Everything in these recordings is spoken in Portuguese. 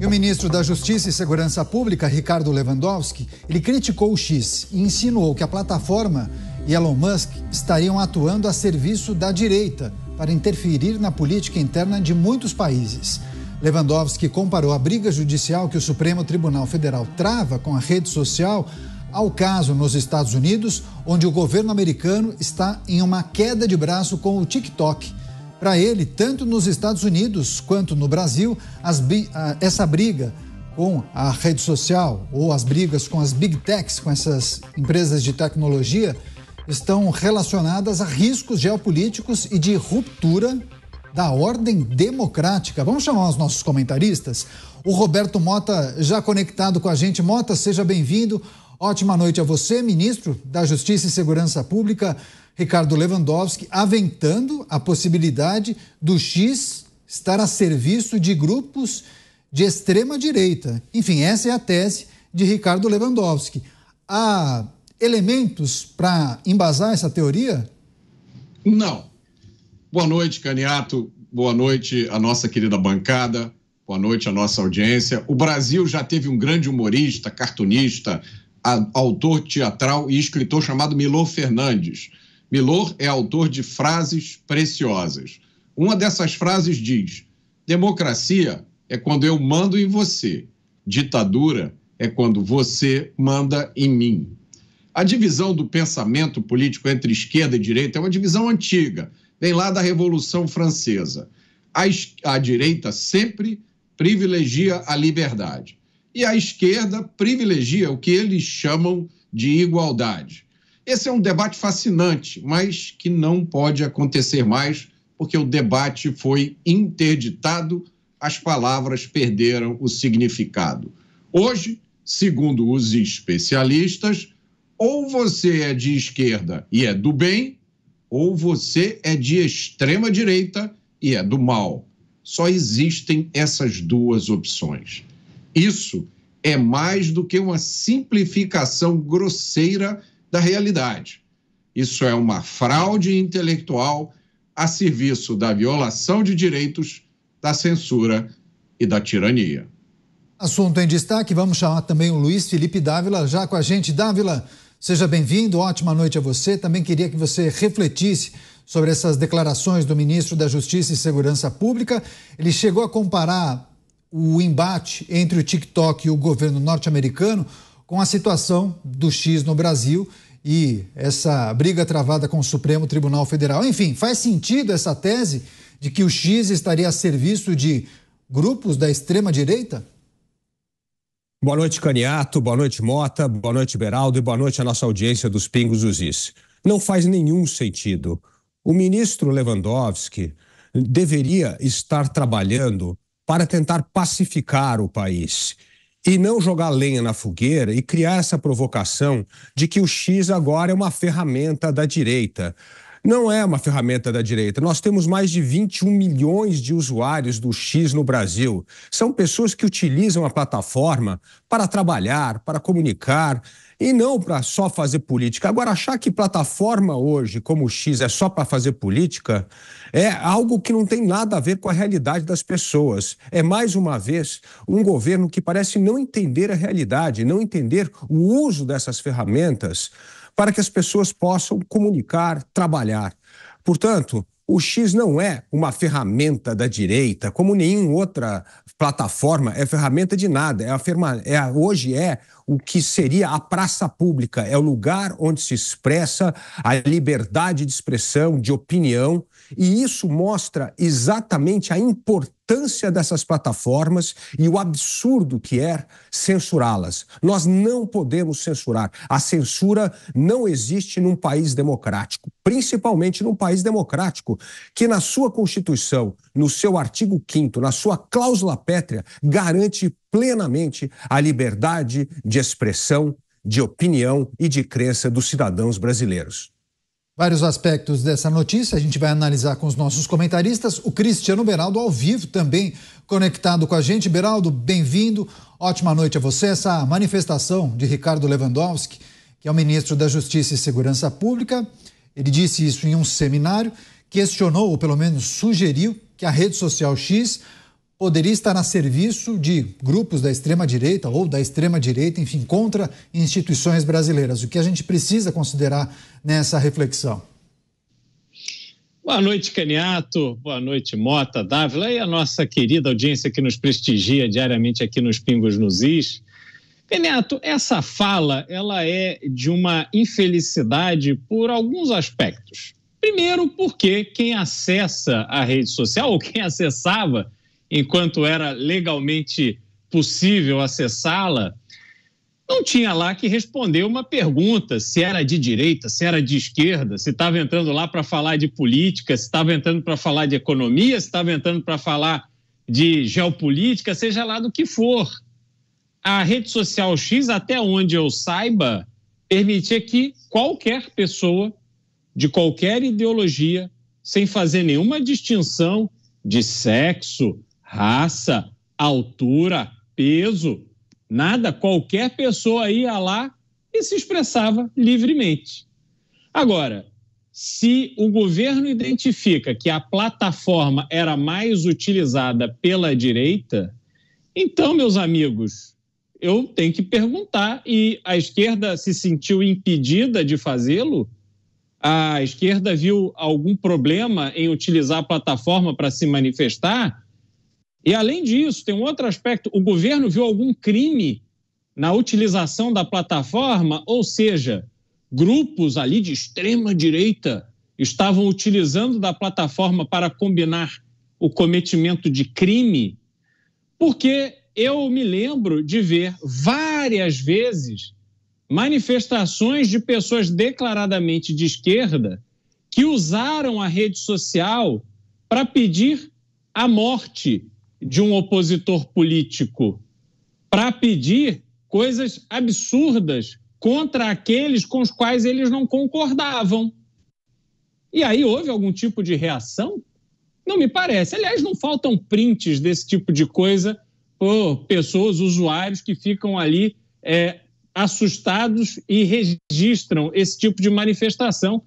E o ministro da Justiça e Segurança Pública, Ricardo Lewandowski, ele criticou o X e insinuou que a plataforma e Elon Musk estariam atuando a serviço da direita para interferir na política interna de muitos países. Lewandowski comparou a briga judicial que o Supremo Tribunal Federal trava com a rede social ao caso nos Estados Unidos, onde o governo americano está em uma queda de braço com o TikTok para ele, tanto nos Estados Unidos quanto no Brasil, essa briga com a rede social ou as brigas com as big techs, com essas empresas de tecnologia, estão relacionadas a riscos geopolíticos e de ruptura da ordem democrática. Vamos chamar os nossos comentaristas? O Roberto Mota já conectado com a gente. Mota, seja bem-vindo. Ótima noite a você, ministro da Justiça e Segurança Pública. Ricardo Lewandowski aventando a possibilidade do X estar a serviço de grupos de extrema direita. Enfim, essa é a tese de Ricardo Lewandowski. Há elementos para embasar essa teoria? Não. Boa noite, Caniato. Boa noite à nossa querida bancada. Boa noite à nossa audiência. O Brasil já teve um grande humorista, cartunista, autor teatral e escritor chamado Milor Fernandes. Milor é autor de frases preciosas. Uma dessas frases diz: Democracia é quando eu mando em você, ditadura é quando você manda em mim. A divisão do pensamento político entre esquerda e direita é uma divisão antiga, vem lá da Revolução Francesa. A, a direita sempre privilegia a liberdade e a esquerda privilegia o que eles chamam de igualdade. Esse é um debate fascinante, mas que não pode acontecer mais, porque o debate foi interditado, as palavras perderam o significado. Hoje, segundo os especialistas, ou você é de esquerda e é do bem, ou você é de extrema direita e é do mal. Só existem essas duas opções. Isso é mais do que uma simplificação grosseira da realidade. Isso é uma fraude intelectual a serviço da violação de direitos, da censura e da tirania. Assunto em destaque, vamos chamar também o Luiz Felipe Dávila já com a gente. Dávila, seja bem-vindo, ótima noite a você. Também queria que você refletisse sobre essas declarações do ministro da Justiça e Segurança Pública. Ele chegou a comparar o embate entre o TikTok e o governo norte-americano com a situação do X no Brasil e essa briga travada com o Supremo Tribunal Federal. Enfim, faz sentido essa tese de que o X estaria a serviço de grupos da extrema-direita? Boa noite, Caniato, boa noite, Mota, boa noite, Beraldo, e boa noite à nossa audiência dos Pingos Uzis. Não faz nenhum sentido. O ministro Lewandowski deveria estar trabalhando para tentar pacificar o país e não jogar lenha na fogueira e criar essa provocação de que o X agora é uma ferramenta da direita. Não é uma ferramenta da direita. Nós temos mais de 21 milhões de usuários do X no Brasil. São pessoas que utilizam a plataforma para trabalhar, para comunicar e não para só fazer política. Agora, achar que plataforma hoje, como o X, é só para fazer política, é algo que não tem nada a ver com a realidade das pessoas. É, mais uma vez, um governo que parece não entender a realidade, não entender o uso dessas ferramentas para que as pessoas possam comunicar, trabalhar. Portanto, o X não é uma ferramenta da direita, como nenhuma outra plataforma é ferramenta de nada. É a firma, é a, hoje é o que seria a praça pública, é o lugar onde se expressa a liberdade de expressão, de opinião e isso mostra exatamente a importância dessas plataformas e o absurdo que é censurá-las. Nós não podemos censurar. A censura não existe num país democrático, principalmente num país democrático que na sua Constituição, no seu artigo 5 na sua cláusula pétrea, garante plenamente a liberdade de expressão, de opinião e de crença dos cidadãos brasileiros. Vários aspectos dessa notícia a gente vai analisar com os nossos comentaristas. O Cristiano Beraldo, ao vivo, também conectado com a gente. Beraldo, bem-vindo. Ótima noite a você. Essa manifestação de Ricardo Lewandowski, que é o ministro da Justiça e Segurança Pública, ele disse isso em um seminário, questionou, ou pelo menos sugeriu, que a rede social X poderia estar a serviço de grupos da extrema-direita ou da extrema-direita, enfim, contra instituições brasileiras. O que a gente precisa considerar nessa reflexão? Boa noite, Caniato. Boa noite, Mota, Dávila e a nossa querida audiência que nos prestigia diariamente aqui nos Pingos nos Is. Caniato, essa fala ela é de uma infelicidade por alguns aspectos. Primeiro, porque quem acessa a rede social, ou quem acessava, enquanto era legalmente possível acessá-la, não tinha lá que responder uma pergunta se era de direita, se era de esquerda, se estava entrando lá para falar de política, se estava entrando para falar de economia, se estava entrando para falar de geopolítica, seja lá do que for. A rede social X, até onde eu saiba, permitia que qualquer pessoa de qualquer ideologia, sem fazer nenhuma distinção de sexo, raça, altura, peso, nada. Qualquer pessoa ia lá e se expressava livremente. Agora, se o governo identifica que a plataforma era mais utilizada pela direita, então, meus amigos, eu tenho que perguntar. E a esquerda se sentiu impedida de fazê-lo? A esquerda viu algum problema em utilizar a plataforma para se manifestar? E, além disso, tem um outro aspecto: o governo viu algum crime na utilização da plataforma, ou seja, grupos ali de extrema direita estavam utilizando da plataforma para combinar o cometimento de crime, porque eu me lembro de ver várias vezes manifestações de pessoas declaradamente de esquerda que usaram a rede social para pedir a morte de um opositor político para pedir coisas absurdas contra aqueles com os quais eles não concordavam. E aí houve algum tipo de reação? Não me parece. Aliás, não faltam prints desse tipo de coisa por pessoas, usuários que ficam ali é, assustados e registram esse tipo de manifestação.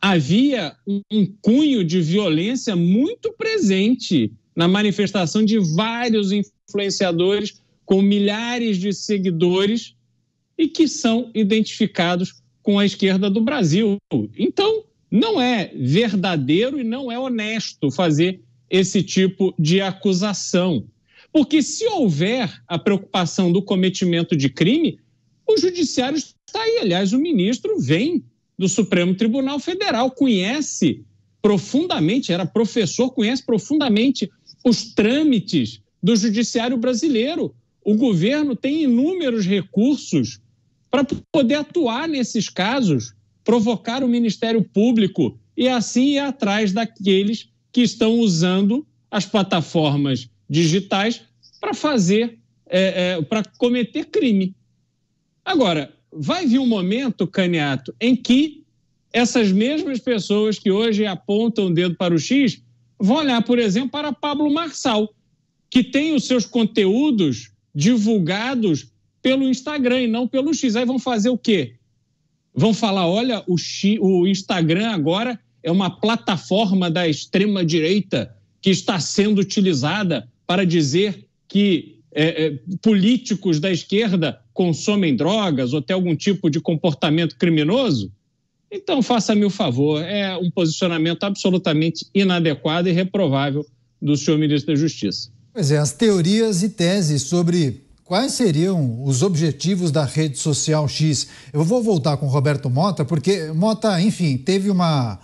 Havia um cunho de violência muito presente na manifestação de vários influenciadores com milhares de seguidores e que são identificados com a esquerda do Brasil. Então, não é verdadeiro e não é honesto fazer esse tipo de acusação. Porque se houver a preocupação do cometimento de crime, o judiciário está aí. Aliás, o ministro vem do Supremo Tribunal Federal, conhece profundamente, era professor, conhece profundamente os trâmites do judiciário brasileiro. O governo tem inúmeros recursos para poder atuar nesses casos, provocar o Ministério Público e assim ir atrás daqueles que estão usando as plataformas digitais para fazer, é, é, para cometer crime. Agora, vai vir um momento, Caniato, em que essas mesmas pessoas que hoje apontam o dedo para o X Vão olhar, por exemplo, para Pablo Marçal, que tem os seus conteúdos divulgados pelo Instagram e não pelo X. Aí vão fazer o quê? Vão falar: olha, o, X, o Instagram agora é uma plataforma da extrema-direita que está sendo utilizada para dizer que é, é, políticos da esquerda consomem drogas ou têm algum tipo de comportamento criminoso? Então, faça-me o favor, é um posicionamento absolutamente inadequado e reprovável do senhor ministro da Justiça. Pois é, as teorias e teses sobre quais seriam os objetivos da rede social X. Eu vou voltar com Roberto Mota, porque Mota, enfim, teve uma,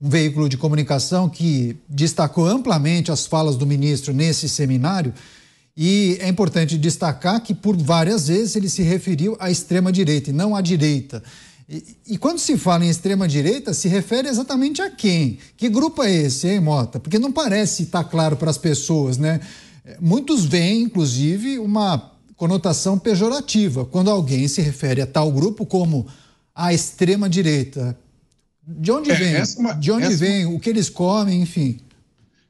um veículo de comunicação que destacou amplamente as falas do ministro nesse seminário. E é importante destacar que, por várias vezes, ele se referiu à extrema-direita e não à direita. E, e, quando se fala em extrema-direita, se refere exatamente a quem? Que grupo é esse, hein, Mota? Porque não parece estar claro para as pessoas, né? Muitos veem, inclusive, uma conotação pejorativa quando alguém se refere a tal grupo como a extrema-direita. De onde é, vem? É uma, de onde é vem? O que eles comem, enfim.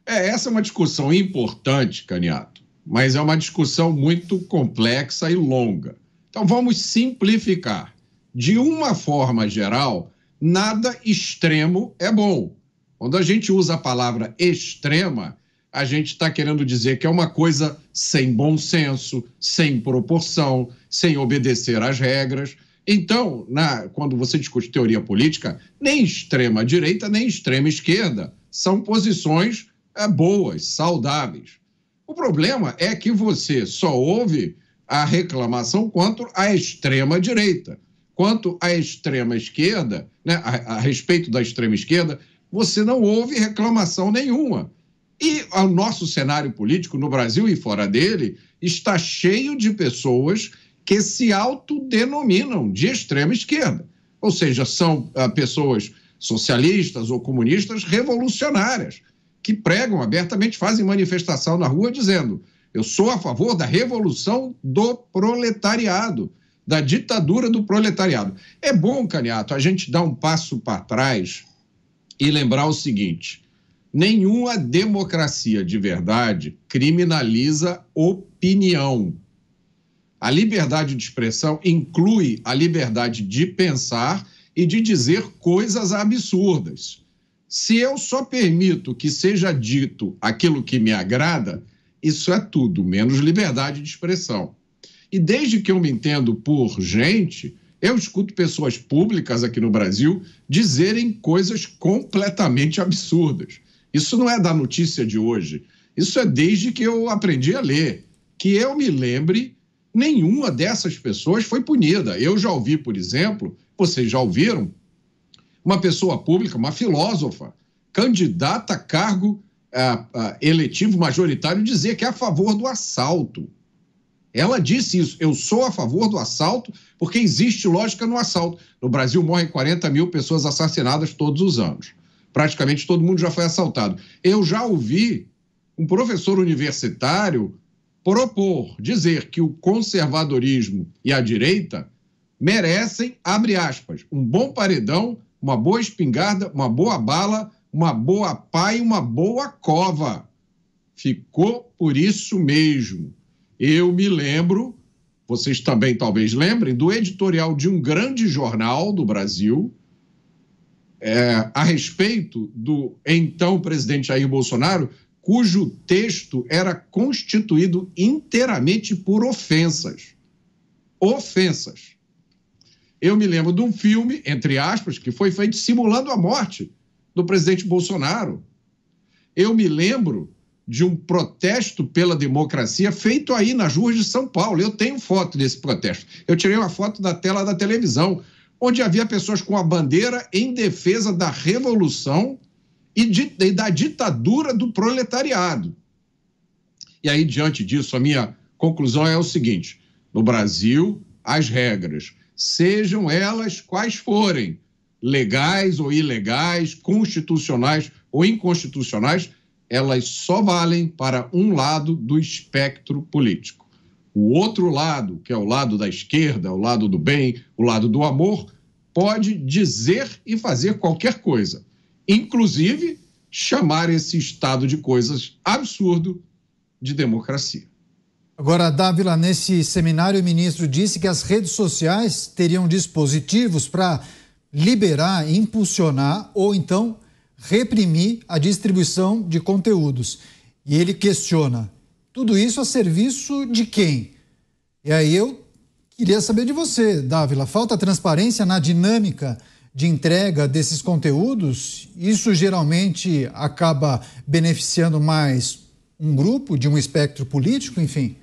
É, essa é uma discussão importante, Caniato, mas é uma discussão muito complexa e longa. Então vamos simplificar de uma forma geral, nada extremo é bom. Quando a gente usa a palavra extrema, a gente está querendo dizer que é uma coisa sem bom senso, sem proporção, sem obedecer às regras. Então, na, quando você discute teoria política, nem extrema direita nem extrema esquerda são posições é, boas, saudáveis. O problema é que você só ouve a reclamação contra a extrema direita. Quanto à extrema esquerda, né, a, a respeito da extrema esquerda, você não houve reclamação nenhuma. E o nosso cenário político, no Brasil e fora dele, está cheio de pessoas que se autodenominam de extrema esquerda. Ou seja, são ah, pessoas socialistas ou comunistas revolucionárias, que pregam abertamente, fazem manifestação na rua dizendo: eu sou a favor da revolução do proletariado da ditadura do proletariado. É bom, Caniato, a gente dar um passo para trás e lembrar o seguinte: nenhuma democracia de verdade criminaliza opinião. A liberdade de expressão inclui a liberdade de pensar e de dizer coisas absurdas. Se eu só permito que seja dito aquilo que me agrada, isso é tudo menos liberdade de expressão. E desde que eu me entendo por gente, eu escuto pessoas públicas aqui no Brasil dizerem coisas completamente absurdas. Isso não é da notícia de hoje. Isso é desde que eu aprendi a ler. Que eu me lembre, nenhuma dessas pessoas foi punida. Eu já ouvi, por exemplo, vocês já ouviram, uma pessoa pública, uma filósofa, candidata a cargo uh, uh, eletivo majoritário, dizer que é a favor do assalto. Ela disse isso. Eu sou a favor do assalto, porque existe lógica no assalto. No Brasil morrem 40 mil pessoas assassinadas todos os anos. Praticamente todo mundo já foi assaltado. Eu já ouvi um professor universitário propor, dizer que o conservadorismo e a direita merecem, abre aspas, um bom paredão, uma boa espingarda, uma boa bala, uma boa pá e uma boa cova. Ficou por isso mesmo. Eu me lembro, vocês também talvez lembrem, do editorial de um grande jornal do Brasil é, a respeito do então presidente Jair Bolsonaro, cujo texto era constituído inteiramente por ofensas. Ofensas. Eu me lembro de um filme, entre aspas, que foi feito simulando a morte do presidente Bolsonaro. Eu me lembro de um protesto pela democracia feito aí nas ruas de São Paulo. Eu tenho foto desse protesto. Eu tirei uma foto da tela da televisão, onde havia pessoas com a bandeira em defesa da revolução e, de, e da ditadura do proletariado. E aí, diante disso, a minha conclusão é o seguinte: no Brasil, as regras, sejam elas quais forem, legais ou ilegais, constitucionais ou inconstitucionais, elas só valem para um lado do espectro político. O outro lado, que é o lado da esquerda, o lado do bem, o lado do amor, pode dizer e fazer qualquer coisa, inclusive chamar esse estado de coisas absurdo de democracia. Agora, Dávila, nesse seminário, o ministro disse que as redes sociais teriam dispositivos para liberar, impulsionar ou então reprimir a distribuição de conteúdos. E ele questiona: tudo isso a serviço de quem? E aí eu queria saber de você, Dávila: falta transparência na dinâmica de entrega desses conteúdos? Isso geralmente acaba beneficiando mais um grupo de um espectro político, enfim?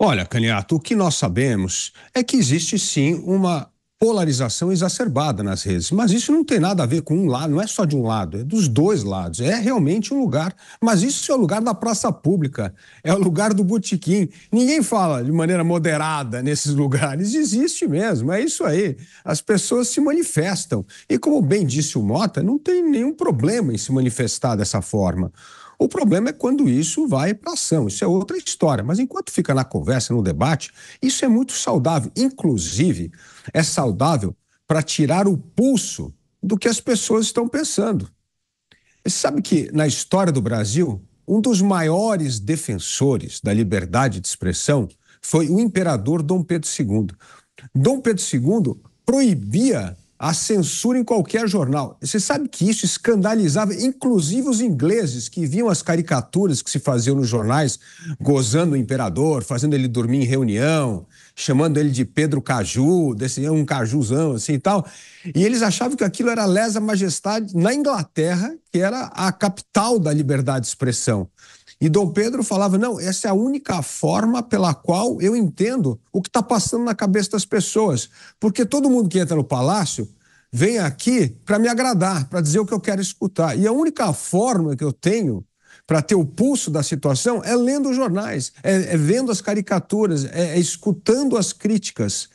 Olha, Caniato, o que nós sabemos é que existe sim uma polarização exacerbada nas redes. Mas isso não tem nada a ver com um lado, não é só de um lado, é dos dois lados. É realmente um lugar, mas isso é o lugar da praça pública, é o lugar do botequim. Ninguém fala de maneira moderada nesses lugares, existe mesmo, é isso aí. As pessoas se manifestam. E como bem disse o Mota, não tem nenhum problema em se manifestar dessa forma. O problema é quando isso vai para ação, isso é outra história. Mas enquanto fica na conversa, no debate, isso é muito saudável. Inclusive, é saudável para tirar o pulso do que as pessoas estão pensando. Você sabe que na história do Brasil, um dos maiores defensores da liberdade de expressão foi o imperador Dom Pedro II. Dom Pedro II proibia a censura em qualquer jornal. Você sabe que isso escandalizava, inclusive os ingleses, que viam as caricaturas que se faziam nos jornais, gozando o imperador, fazendo ele dormir em reunião, chamando ele de Pedro Caju, desse um cajuzão assim e tal. E eles achavam que aquilo era lesa majestade na Inglaterra, que era a capital da liberdade de expressão. E Dom Pedro falava: não, essa é a única forma pela qual eu entendo o que está passando na cabeça das pessoas. Porque todo mundo que entra no palácio vem aqui para me agradar, para dizer o que eu quero escutar. E a única forma que eu tenho para ter o pulso da situação é lendo os jornais, é, é vendo as caricaturas, é, é escutando as críticas.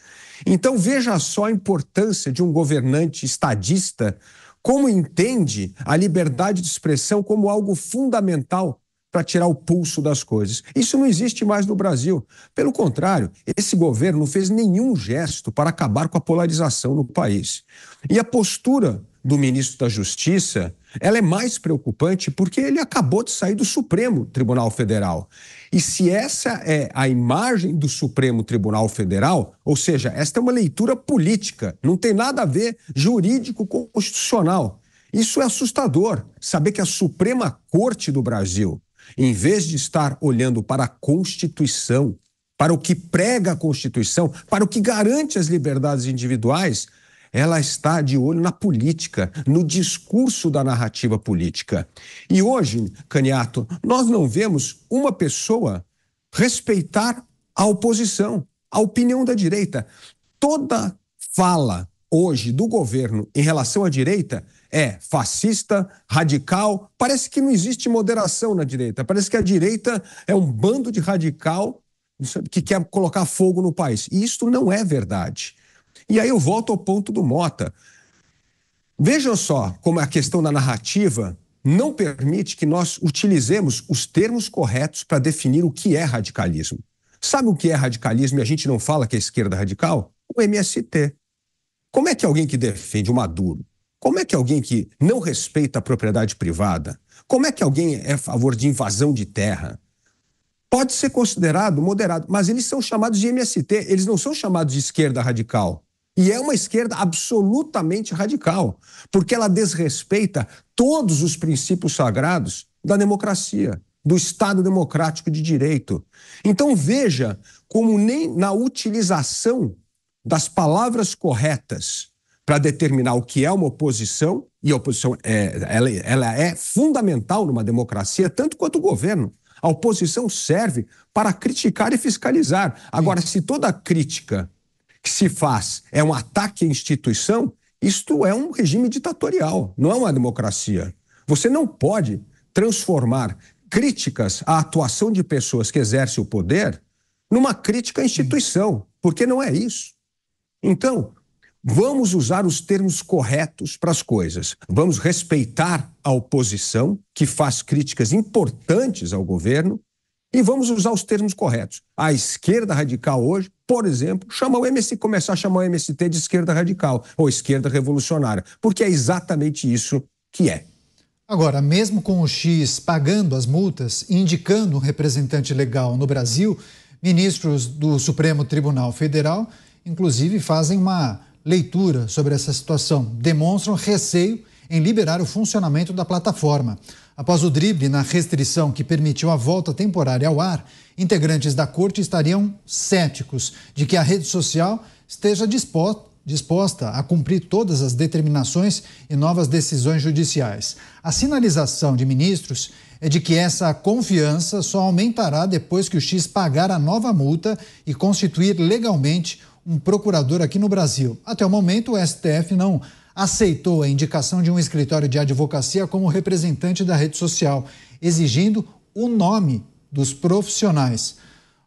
Então veja só a importância de um governante estadista como entende a liberdade de expressão como algo fundamental para tirar o pulso das coisas. Isso não existe mais no Brasil. Pelo contrário, esse governo não fez nenhum gesto para acabar com a polarização no país. E a postura do ministro da Justiça, ela é mais preocupante porque ele acabou de sair do Supremo Tribunal Federal. E se essa é a imagem do Supremo Tribunal Federal, ou seja, esta é uma leitura política, não tem nada a ver jurídico constitucional. Isso é assustador, saber que a Suprema Corte do Brasil em vez de estar olhando para a Constituição, para o que prega a Constituição, para o que garante as liberdades individuais, ela está de olho na política, no discurso da narrativa política. E hoje, Caniato, nós não vemos uma pessoa respeitar a oposição, a opinião da direita. Toda fala hoje do governo em relação à direita é fascista, radical. Parece que não existe moderação na direita. Parece que a direita é um bando de radical que quer colocar fogo no país. E isso não é verdade. E aí eu volto ao ponto do Mota. Vejam só como a questão da narrativa não permite que nós utilizemos os termos corretos para definir o que é radicalismo. Sabe o que é radicalismo e a gente não fala que é esquerda radical? O MST. Como é que alguém que defende o Maduro, como é que alguém que não respeita a propriedade privada, como é que alguém é a favor de invasão de terra, pode ser considerado moderado, mas eles são chamados de MST, eles não são chamados de esquerda radical. E é uma esquerda absolutamente radical, porque ela desrespeita todos os princípios sagrados da democracia, do Estado democrático de direito. Então veja como nem na utilização das palavras corretas para determinar o que é uma oposição, e a oposição é, ela, ela é fundamental numa democracia, tanto quanto o governo. A oposição serve para criticar e fiscalizar. Agora, se toda crítica que se faz é um ataque à instituição, isto é um regime ditatorial, não é uma democracia. Você não pode transformar críticas à atuação de pessoas que exercem o poder numa crítica à instituição, porque não é isso. Então, Vamos usar os termos corretos para as coisas. Vamos respeitar a oposição, que faz críticas importantes ao governo, e vamos usar os termos corretos. A esquerda radical hoje, por exemplo, chama o MST, começar a chamar o MST de esquerda radical ou esquerda revolucionária, porque é exatamente isso que é. Agora, mesmo com o X pagando as multas e indicando um representante legal no Brasil, ministros do Supremo Tribunal Federal, inclusive, fazem uma leitura sobre essa situação demonstram receio em liberar o funcionamento da plataforma. Após o drible na restrição que permitiu a volta temporária ao ar, integrantes da corte estariam céticos de que a rede social esteja disposta a cumprir todas as determinações e novas decisões judiciais. A sinalização de ministros é de que essa confiança só aumentará depois que o X pagar a nova multa e constituir legalmente um procurador aqui no Brasil. Até o momento, o STF não aceitou a indicação de um escritório de advocacia como representante da rede social, exigindo o nome dos profissionais.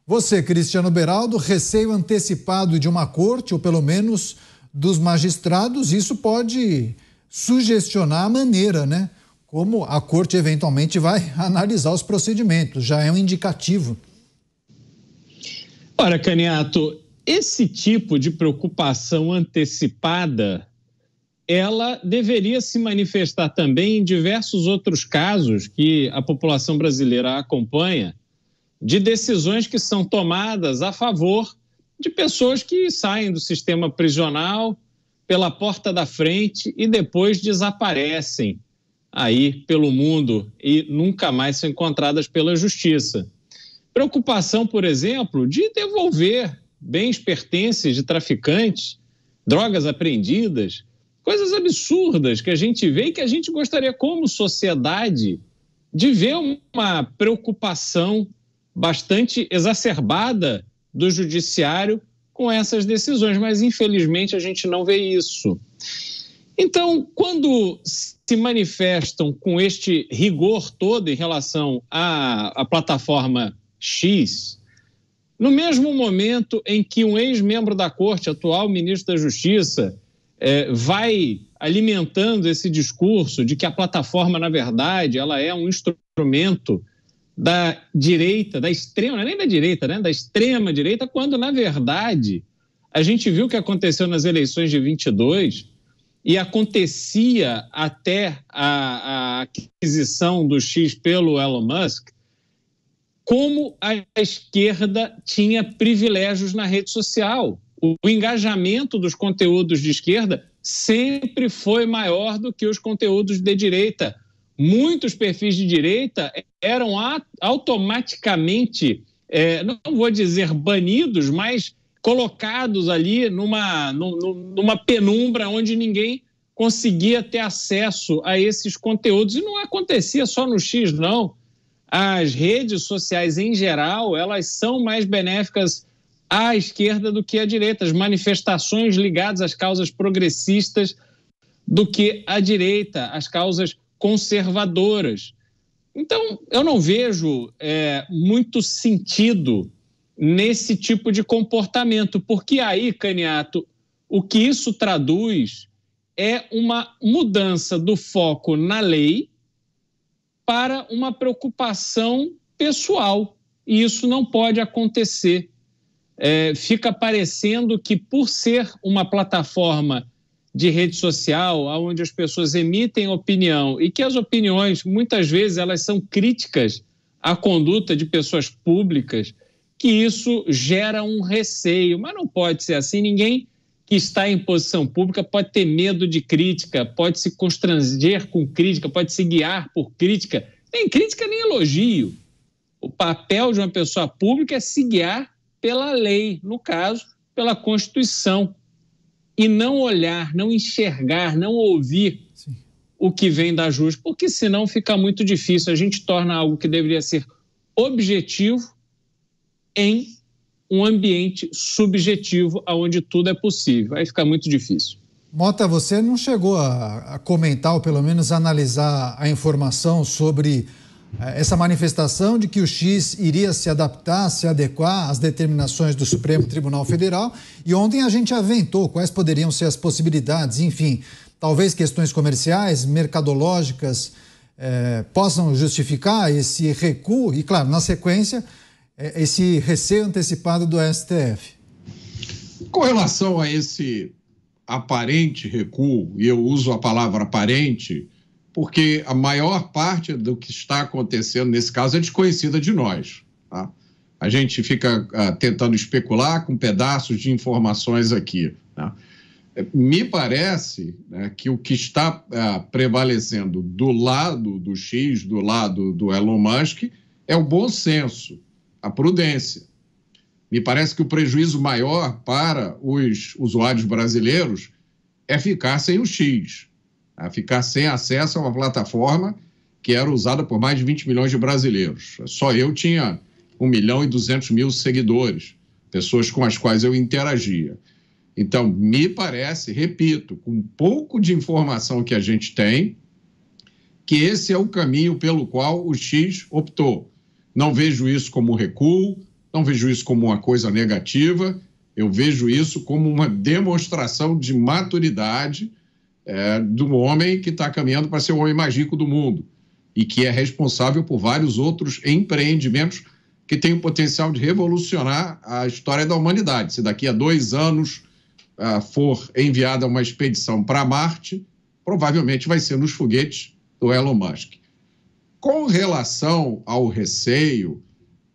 Você, Cristiano Beraldo, receio antecipado de uma corte, ou pelo menos dos magistrados, isso pode sugestionar a maneira, né? Como a corte eventualmente vai analisar os procedimentos, já é um indicativo. Olha, Caniato, esse tipo de preocupação antecipada, ela deveria se manifestar também em diversos outros casos que a população brasileira acompanha, de decisões que são tomadas a favor de pessoas que saem do sistema prisional pela porta da frente e depois desaparecem aí pelo mundo e nunca mais são encontradas pela justiça. Preocupação, por exemplo, de devolver bens pertences de traficantes, drogas apreendidas, coisas absurdas que a gente vê e que a gente gostaria, como sociedade, de ver uma preocupação bastante exacerbada do judiciário com essas decisões, mas infelizmente a gente não vê isso. Então, quando se manifestam com este rigor todo em relação à, à plataforma X, no mesmo momento em que um ex-membro da corte, atual ministro da Justiça, é, vai alimentando esse discurso de que a plataforma, na verdade, ela é um instrumento da direita, da extrema, não é nem da direita, né? da extrema direita, quando, na verdade, a gente viu o que aconteceu nas eleições de 22 e acontecia até a, a aquisição do X pelo Elon Musk, como a esquerda tinha privilégios na rede social. O engajamento dos conteúdos de esquerda sempre foi maior do que os conteúdos de direita. Muitos perfis de direita eram automaticamente, é, não vou dizer banidos, mas colocados ali numa, numa penumbra onde ninguém conseguia ter acesso a esses conteúdos. E não acontecia só no X, não as redes sociais em geral, elas são mais benéficas à esquerda do que à direita. As manifestações ligadas às causas progressistas do que à direita, às causas conservadoras. Então, eu não vejo é, muito sentido nesse tipo de comportamento, porque aí, Caniato, o que isso traduz é uma mudança do foco na lei para uma preocupação pessoal. E isso não pode acontecer. É, fica parecendo que, por ser uma plataforma de rede social, onde as pessoas emitem opinião e que as opiniões, muitas vezes, elas são críticas à conduta de pessoas públicas, que isso gera um receio. Mas não pode ser assim. Ninguém que está em posição pública pode ter medo de crítica, pode se constranger com crítica, pode se guiar por crítica. Nem crítica, nem elogio. O papel de uma pessoa pública é se guiar pela lei, no caso, pela Constituição. E não olhar, não enxergar, não ouvir Sim. o que vem da justiça, porque senão fica muito difícil. A gente torna algo que deveria ser objetivo em um ambiente subjetivo onde tudo é possível. Aí fica muito difícil. Mota, você não chegou a, comentar ou pelo menos a analisar a informação sobre eh, essa manifestação de que o X iria se adaptar, se adequar às determinações do Supremo Tribunal Federal. E ontem a gente aventou quais poderiam ser as possibilidades, enfim, talvez questões comerciais, mercadológicas, eh, possam justificar esse recuo. E, claro, na sequência, é, esse receio antecipado do STF? Com relação a esse aparente recuo, e eu uso a palavra aparente, porque a maior parte do que está acontecendo nesse caso é desconhecida de nós. Tá? A gente fica uh, tentando especular com pedaços de informações aqui. Tá? Me parece né, que o que está uh, prevalecendo do lado do X, do lado do Elon Musk, é o bom senso a prudência. Me parece que o prejuízo maior para os usuários brasileiros é ficar sem o X, a né? ficar sem acesso a uma plataforma que era usada por mais de 20 milhões de brasileiros. Só eu tinha 1 milhão e 200 mil seguidores, pessoas com as quais eu interagia. Então, me parece, repito, com um pouco de informação que a gente tem, que esse é o caminho pelo qual o X optou. Não vejo isso como recuo, não vejo isso como uma coisa negativa, eu vejo isso como uma demonstração de maturidade é, do homem que está caminhando para ser o homem mais rico do mundo e que é responsável por vários outros empreendimentos que têm o potencial de revolucionar a história da humanidade. Se daqui a dois anos ah, for enviada uma expedição para Marte, provavelmente vai ser nos foguetes do Elon Musk. Com relação ao receio,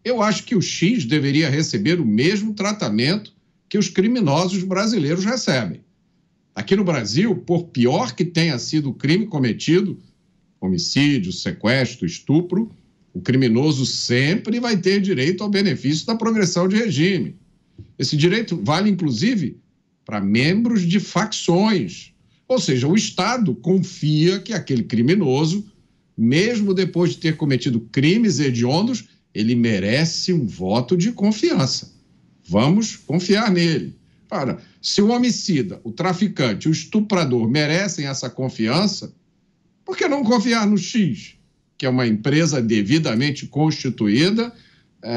eu acho que o X deveria receber o mesmo tratamento que os criminosos brasileiros recebem. Aqui no Brasil, por pior que tenha sido o crime cometido, homicídio, sequestro, estupro, o criminoso sempre vai ter direito ao benefício da progressão de regime. Esse direito vale, inclusive, para membros de facções. Ou seja, o Estado confia que aquele criminoso mesmo depois de ter cometido crimes hediondos, ele merece um voto de confiança. Vamos confiar nele. Para se o homicida, o traficante, o estuprador merecem essa confiança, por que não confiar no X, que é uma empresa devidamente constituída, é,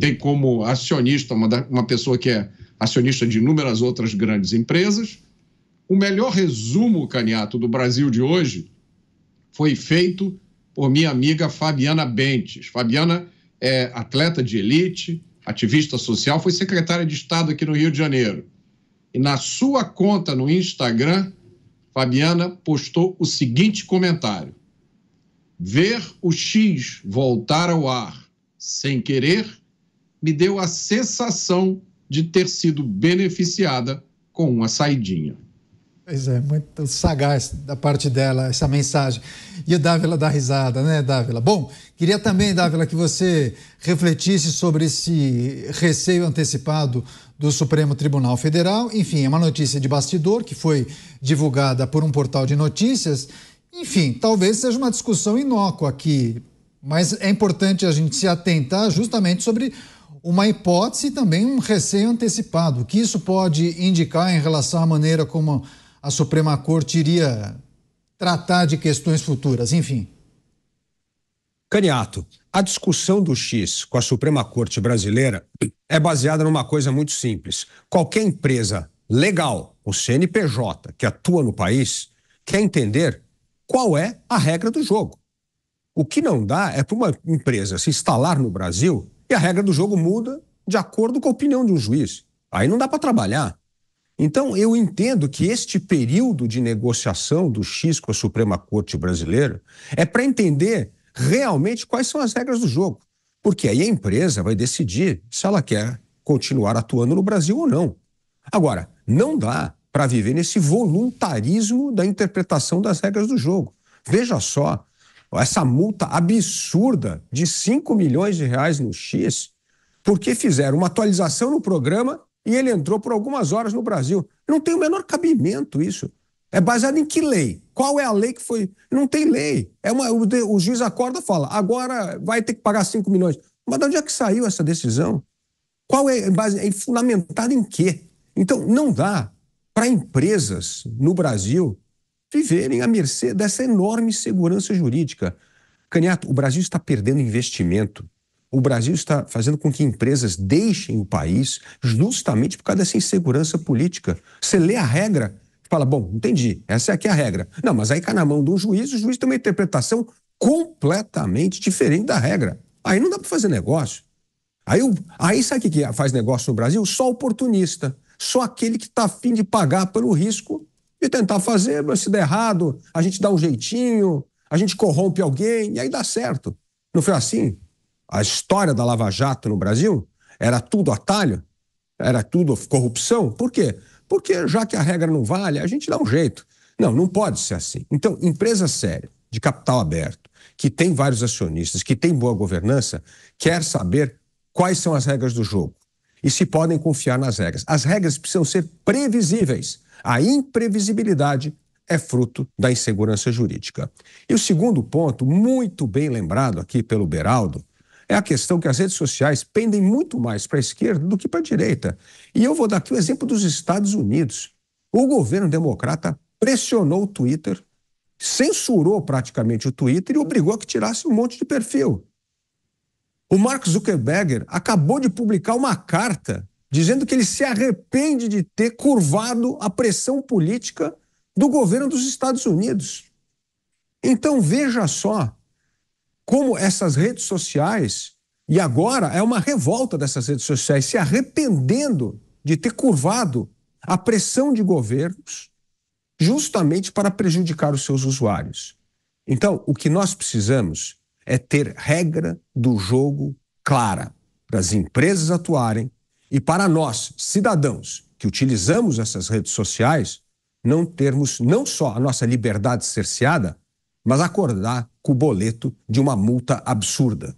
tem como acionista uma, da, uma pessoa que é acionista de inúmeras outras grandes empresas? O melhor resumo, Caniato, do Brasil de hoje foi feito por minha amiga Fabiana Bentes. Fabiana é atleta de elite, ativista social, foi secretária de Estado aqui no Rio de Janeiro. E na sua conta no Instagram, Fabiana postou o seguinte comentário: Ver o X voltar ao ar sem querer me deu a sensação de ter sido beneficiada com uma saidinha. Pois é, muito sagaz da parte dela essa mensagem. E o Dávila dá risada, né, Dávila? Bom, queria também, Dávila, que você refletisse sobre esse receio antecipado do Supremo Tribunal Federal. Enfim, é uma notícia de bastidor que foi divulgada por um portal de notícias. Enfim, talvez seja uma discussão inócua aqui, mas é importante a gente se atentar justamente sobre uma hipótese e também um receio antecipado. O que isso pode indicar em relação à maneira como a Suprema Corte iria tratar de questões futuras, enfim. Caniato, a discussão do X com a Suprema Corte brasileira é baseada numa coisa muito simples. Qualquer empresa legal, o CNPJ, que atua no país, quer entender qual é a regra do jogo. O que não dá é para uma empresa se instalar no Brasil e a regra do jogo muda de acordo com a opinião de um juiz. Aí não dá para trabalhar. Então, eu entendo que este período de negociação do X com a Suprema Corte Brasileira é para entender realmente quais são as regras do jogo. Porque aí a empresa vai decidir se ela quer continuar atuando no Brasil ou não. Agora, não dá para viver nesse voluntarismo da interpretação das regras do jogo. Veja só, essa multa absurda de 5 milhões de reais no X, porque fizeram uma atualização no programa e ele entrou por algumas horas no Brasil. Não tem o menor cabimento isso. É baseado em que lei? Qual é a lei que foi. Não tem lei. É uma, o, o juiz acorda e fala: agora vai ter que pagar 5 milhões. Mas de onde é que saiu essa decisão? Qual é, é, base, é fundamentada em quê? Então, não dá para empresas no Brasil viverem à mercê dessa enorme segurança jurídica. Caniato, o Brasil está perdendo investimento o Brasil está fazendo com que empresas deixem o país justamente por causa dessa insegurança política. Você lê a regra, fala, bom, entendi, essa é aqui a regra. Não, mas aí cai na mão de um juiz, o juiz tem uma interpretação completamente diferente da regra. Aí não dá para fazer negócio. Aí, aí sabe o que é, faz negócio no Brasil? Só oportunista. Só aquele que está afim de pagar pelo risco e tentar fazer, mas se der errado, a gente dá um jeitinho, a gente corrompe alguém, e aí dá certo. Não foi assim? a história da Lava Jato no Brasil era tudo atalho, era tudo corrupção. Por quê? Porque já que a regra não vale, a gente dá um jeito. Não, não pode ser assim. Então, empresa séria, de capital aberto, que tem vários acionistas, que tem boa governança, quer saber quais são as regras do jogo e se podem confiar nas regras. As regras precisam ser previsíveis. A imprevisibilidade é fruto da insegurança jurídica. E o segundo ponto, muito bem lembrado aqui pelo Beraldo, é a questão que as redes sociais pendem muito mais para a esquerda do que para a direita. E eu vou dar aqui o exemplo dos Estados Unidos. O governo democrata pressionou o Twitter, censurou praticamente o Twitter e obrigou a que tirasse um monte de perfil. O Mark Zuckerberg acabou de publicar uma carta dizendo que ele se arrepende de ter curvado a pressão política do governo dos Estados Unidos. Então veja só como essas redes sociais, e agora é uma revolta dessas redes sociais, se arrependendo de ter curvado a pressão de governos justamente para prejudicar os seus usuários. Então, o que nós precisamos é ter regra do jogo clara para as empresas atuarem e para nós, cidadãos, que utilizamos essas redes sociais, não termos não só a nossa liberdade cerceada, mas acordar com o boleto de uma multa absurda.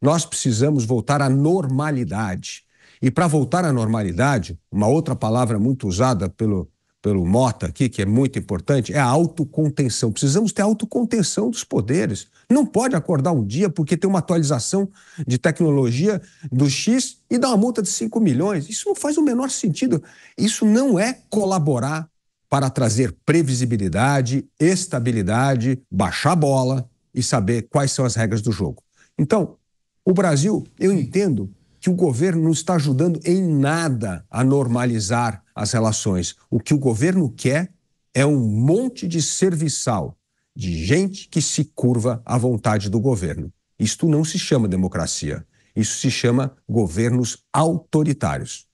Nós precisamos voltar à normalidade. E para voltar à normalidade, uma outra palavra muito usada pelo, pelo Mota aqui, que é muito importante, é a autocontenção. Precisamos ter autocontenção dos poderes. Não pode acordar um dia porque tem uma atualização de tecnologia do X e dar uma multa de 5 milhões. Isso não faz o menor sentido. Isso não é colaborar para trazer previsibilidade, estabilidade, baixar a bola e saber quais são as regras do jogo. Então, o Brasil, eu entendo que o governo não está ajudando em nada a normalizar as relações. O que o governo quer é um monte de serviçal, de gente que se curva à vontade do governo. Isto não se chama democracia. Isso se chama governos autoritários.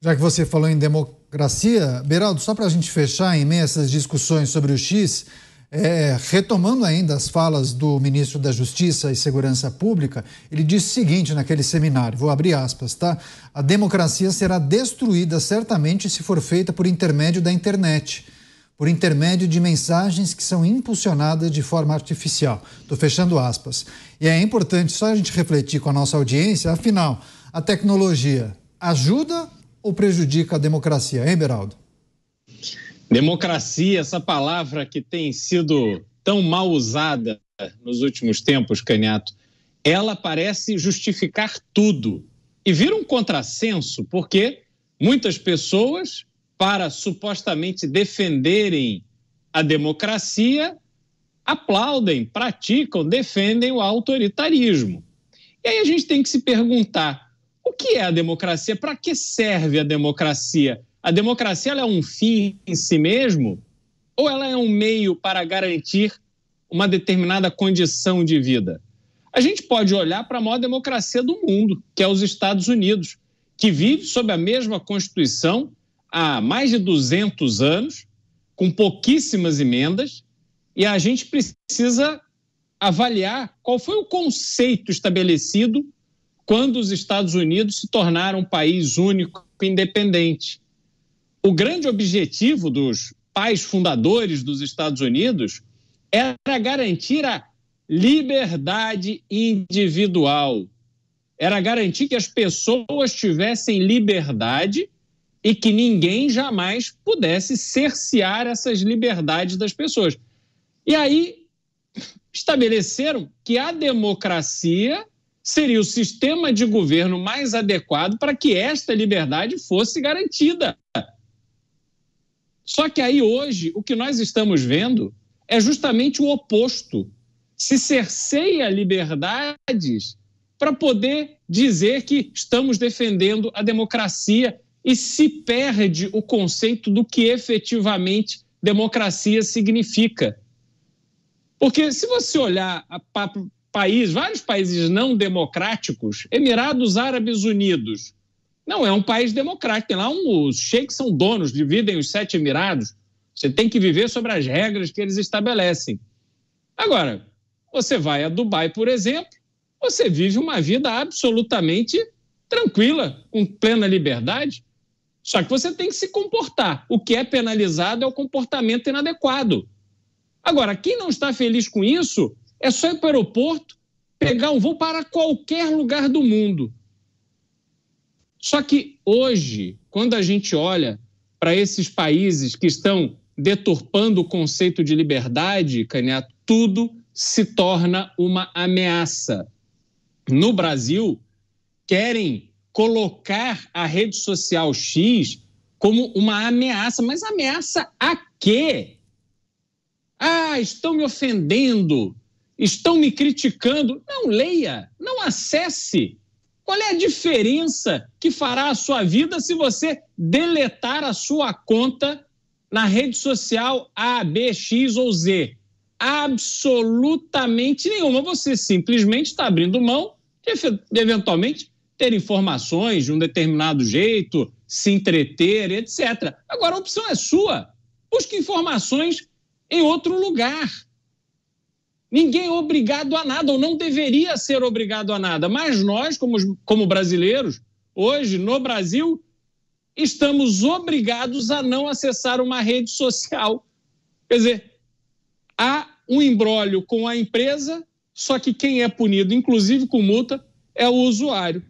Já que você falou em democracia, Beraldo, só para a gente fechar em meio a essas discussões sobre o X, é, retomando ainda as falas do ministro da Justiça e Segurança Pública, ele disse o seguinte naquele seminário, vou abrir aspas, tá? A democracia será destruída certamente se for feita por intermédio da internet, por intermédio de mensagens que são impulsionadas de forma artificial. Estou fechando aspas. E é importante só a gente refletir com a nossa audiência, afinal, a tecnologia ajuda ou prejudica a democracia, hein, Beraldo? Democracia, essa palavra que tem sido tão mal usada nos últimos tempos, Caniato, ela parece justificar tudo. E vira um contrassenso, porque muitas pessoas, para supostamente defenderem a democracia, aplaudem, praticam, defendem o autoritarismo. E aí a gente tem que se perguntar: o que é a democracia? Para que serve a democracia? A democracia é um fim em si mesmo ou ela é um meio para garantir uma determinada condição de vida? A gente pode olhar para a maior democracia do mundo, que é os Estados Unidos, que vive sob a mesma Constituição há mais de 200 anos, com pouquíssimas emendas, e a gente precisa avaliar qual foi o conceito estabelecido quando os Estados Unidos se tornaram um país único e independente. O grande objetivo dos pais fundadores dos Estados Unidos era garantir a liberdade individual. Era garantir que as pessoas tivessem liberdade e que ninguém jamais pudesse cercear essas liberdades das pessoas. E aí estabeleceram que a democracia seria o sistema de governo mais adequado para que esta liberdade fosse garantida. Só que aí hoje o que nós estamos vendo é justamente o oposto. Se cerceia liberdades para poder dizer que estamos defendendo a democracia e se perde o conceito do que efetivamente democracia significa. Porque se você olhar a país, vários países não democráticos, Emirados Árabes Unidos. Não é um país democrático. Tem lá um, os sheiks são donos, dividem os sete Emirados. Você tem que viver sobre as regras que eles estabelecem. Agora, você vai a Dubai, por exemplo, você vive uma vida absolutamente tranquila, com plena liberdade. Só que você tem que se comportar. O que é penalizado é o comportamento inadequado. Agora, quem não está feliz com isso é só ir para o aeroporto, pegar um voo para qualquer lugar do mundo. Só que hoje, quando a gente olha para esses países que estão deturpando o conceito de liberdade, Caneto, tudo se torna uma ameaça. No Brasil, querem colocar a rede social X como uma ameaça, mas ameaça a quê? Ah, estão me ofendendo estão me criticando. Não leia, não acesse. Qual é a diferença que fará a sua vida se você deletar a sua conta na rede social A, B, X ou Z? Absolutamente nenhuma. Você simplesmente está abrindo mão de, eventualmente, ter informações de um determinado jeito, se entreter, etc. Agora, a opção é sua. Busque informações em outro lugar. Ninguém é obrigado a nada, ou não deveria ser obrigado a nada. Mas nós, como, como brasileiros, hoje no Brasil, estamos obrigados a não acessar uma rede social. Quer dizer, há um embrólio com a empresa, só que quem é punido, inclusive com multa, é o usuário.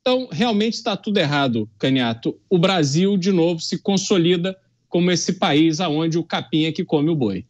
Então, realmente está tudo errado, Caniato. O Brasil, de novo, se consolida como esse país aonde o capim é que come o boi.